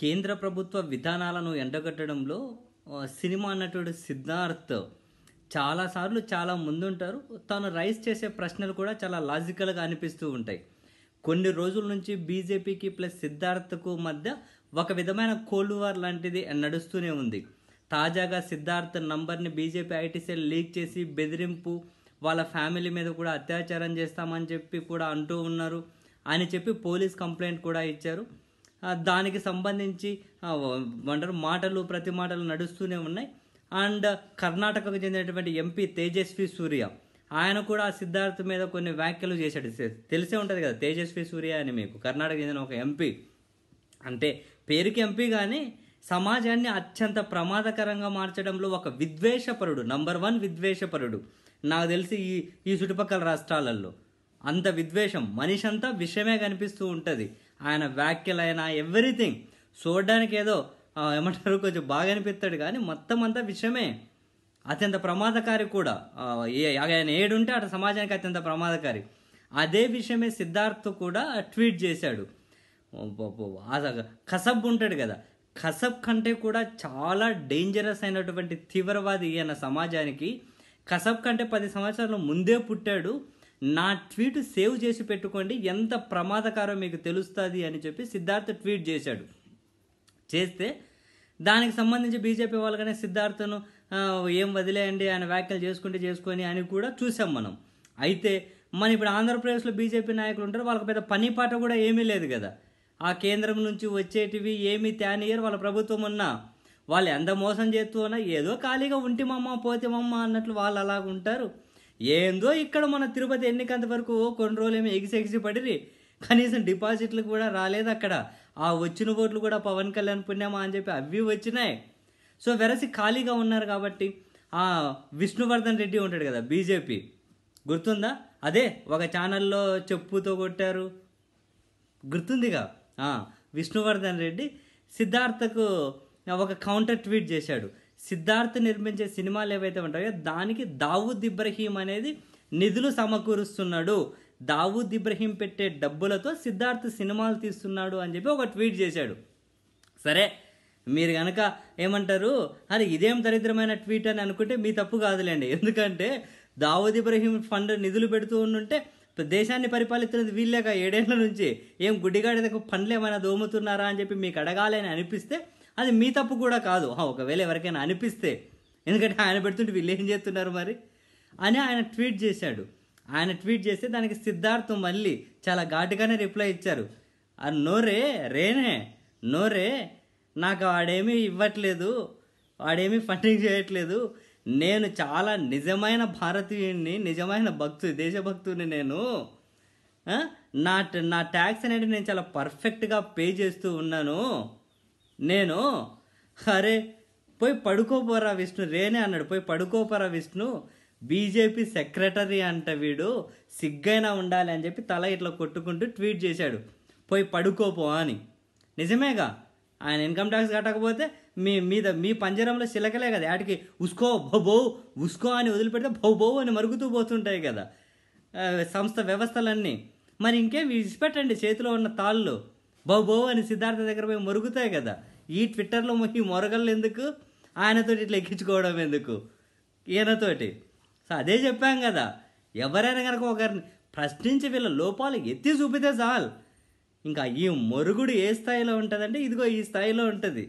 కేంద్ర ప్రభుత్వ విధానాలను ఎండగట్టడంలో సినిమా నటుడు సిద్ధార్థ్ చాలాసార్లు చాలా ముందుంటారు తాను రైస్ చేసే ప్రశ్నలు కూడా చాలా లాజికల్గా అనిపిస్తూ ఉంటాయి కొన్ని రోజుల నుంచి బీజేపీకి ప్లస్ సిద్ధార్థకు మధ్య ఒక విధమైన కోల్డ్ వార్ లాంటిది నడుస్తూనే ఉంది తాజాగా సిద్ధార్థ్ నంబర్ని బీజేపీ సెల్ లీక్ చేసి బెదిరింపు వాళ్ళ ఫ్యామిలీ మీద కూడా అత్యాచారం చేస్తామని చెప్పి కూడా అంటూ ఉన్నారు అని చెప్పి పోలీస్ కంప్లైంట్ కూడా ఇచ్చారు దానికి సంబంధించి అంటారు మాటలు ప్రతి మాటలు నడుస్తూనే ఉన్నాయి అండ్ కర్ణాటకకు చెందినటువంటి ఎంపీ తేజస్వి సూర్య ఆయన కూడా సిద్ధార్థ్ మీద కొన్ని వ్యాఖ్యలు చేశాడు తెలిసే ఉంటుంది కదా తేజస్వి సూర్య అని మీకు కర్ణాటక చెందిన ఒక ఎంపీ అంటే పేరుకి ఎంపీ కానీ సమాజాన్ని అత్యంత ప్రమాదకరంగా మార్చడంలో ఒక విద్వేషపరుడు నంబర్ వన్ విద్వేషపరుడు నాకు తెలిసి ఈ ఈ చుట్టుపక్కల రాష్ట్రాలలో అంత విద్వేషం మనిషి అంతా విషయమే కనిపిస్తూ ఉంటుంది ఆయన వ్యాఖ్యలైన ఎవ్రీథింగ్ చూడడానికి ఏదో ఏమంటారు కొంచెం బాగా అనిపిస్తాడు కానీ మొత్తం అంతా విషయమే అత్యంత ప్రమాదకారి కూడా ఆయన ఏడుంటే అటు సమాజానికి అత్యంత ప్రమాదకారి అదే విషయమే సిద్ధార్థ్ కూడా ట్వీట్ చేశాడు కసబ్ ఉంటాడు కదా కసబ్ కంటే కూడా చాలా డేంజరస్ అయినటువంటి తీవ్రవాది ఈయన సమాజానికి కసబ్ కంటే పది సంవత్సరాల ముందే పుట్టాడు నా ట్వీట్ సేవ్ చేసి పెట్టుకోండి ఎంత ప్రమాదకారో మీకు తెలుస్తుంది అని చెప్పి సిద్ధార్థ్ ట్వీట్ చేశాడు చేస్తే దానికి సంబంధించి బీజేపీ వాళ్ళకనే సిద్ధార్థను ఏం వదిలేయండి ఆయన వ్యాఖ్యలు చేసుకుంటే చేసుకొని అని కూడా చూసాం మనం అయితే మన ఇప్పుడు ఆంధ్రప్రదేశ్లో బీజేపీ నాయకులు ఉంటారు వాళ్ళకి పెద్ద పని పాట కూడా ఏమీ లేదు కదా ఆ కేంద్రం నుంచి వచ్చేటివి ఏమీ తేనియర్ వాళ్ళ ప్రభుత్వం ఉన్నా వాళ్ళు ఎంత మోసం చేస్తూ ఉన్నా ఏదో ఖాళీగా ఉంటిమమ్మ పోతేమమ్మ అన్నట్లు వాళ్ళు అలాగ ఉంటారు ఏందో ఇక్కడ మన తిరుపతి ఎన్నికంత వరకు కొన్ని ఏమి ఎగిసి ఎగిసి పడిరి కనీసం డిపాజిట్లు కూడా రాలేదు అక్కడ ఆ వచ్చిన ఓట్లు కూడా పవన్ కళ్యాణ్ పుణ్యమా అని చెప్పి అవి వచ్చినాయి సో వెరసి ఖాళీగా ఉన్నారు కాబట్టి ఆ విష్ణువర్ధన్ రెడ్డి ఉంటాడు కదా బీజేపీ గుర్తుందా అదే ఒక ఛానల్లో చెప్పుతో కొట్టారు గుర్తుందిగా విష్ణువర్ధన్ రెడ్డి సిద్ధార్థకు ఒక కౌంటర్ ట్వీట్ చేశాడు సిద్ధార్థ్ నిర్మించే సినిమాలు ఏవైతే ఉంటాయో దానికి దావూద్ ఇబ్రహీం అనేది నిధులు సమకూరుస్తున్నాడు దావూద్ ఇబ్రహీం పెట్టే డబ్బులతో సిద్ధార్థ్ సినిమాలు తీస్తున్నాడు అని చెప్పి ఒక ట్వీట్ చేశాడు సరే మీరు కనుక ఏమంటారు అరే ఇదేం దరిద్రమైన ట్వీట్ అని అనుకుంటే మీ తప్పు కాదులేండి ఎందుకంటే దావూద్ ఇబ్రహీం ఫండ్ నిధులు పెడుతూ ఉంటే దేశాన్ని పరిపాలిస్తున్నది వీళ్ళేగా ఏడేళ్ల నుంచి ఏం గుడ్డిగాడిదకు పండ్లు ఏమైనా దోముతున్నారా అని చెప్పి మీకు అని అనిపిస్తే అది మీ తప్పు కూడా కాదు ఒకవేళ ఎవరికైనా అనిపిస్తే ఎందుకంటే ఆయన పెడుతుంటే వీళ్ళు ఏం చేస్తున్నారు మరి అని ఆయన ట్వీట్ చేశాడు ఆయన ట్వీట్ చేస్తే దానికి సిద్ధార్థ్ మళ్ళీ చాలా ఘాటుగానే రిప్లై ఇచ్చారు నోరే రేనే నోరే నాకు వాడేమీ ఇవ్వట్లేదు వాడేమీ ఫండింగ్ చేయట్లేదు నేను చాలా నిజమైన భారతీయుడిని నిజమైన భక్తు దేశభక్తుని నేను నా నా ట్యాక్స్ అనేది నేను చాలా పర్ఫెక్ట్గా పే చేస్తూ ఉన్నాను నేను అరే పోయి పడుకోపోరా విష్ణు రేనే అన్నాడు పోయి పడుకోపోరా విష్ణు బీజేపీ సెక్రటరీ అంట వీడు సిగ్గైనా ఉండాలి అని చెప్పి తల ఇట్లా కొట్టుకుంటూ ట్వీట్ చేశాడు పోయి పడుకోపో అని నిజమేగా ఆయన ఇన్కమ్ ట్యాక్స్ కట్టకపోతే మీ మీద మీ పంజరంలో శిలకలే కదా వాటికి ఉస్కో భోబో ఉస్కో అని వదిలిపెడితే భోబో అని మరుగుతూ పోతుంటాయి కదా సంస్థ వ్యవస్థలన్నీ మరి ఇంకేం విడిచిపెట్టండి చేతిలో ఉన్న తాళ్ళు బాబో అని సిద్ధార్థ దగ్గర పోయి మరుగుతాయి కదా ఈ ట్విట్టర్లో ఈ మొరగలు ఎందుకు ఆయనతోటి ఇట్లా ఎక్కించుకోవడం ఎందుకు ఈయనతోటి సో అదే చెప్పాం కదా ఎవరైనా కనుక ఒకరిని ప్రశ్నించి వీళ్ళ లోపాలు ఎత్తి చూపితే చాలు ఇంకా ఈ మరుగుడు ఏ స్థాయిలో ఉంటుందంటే ఇదిగో ఈ స్థాయిలో ఉంటుంది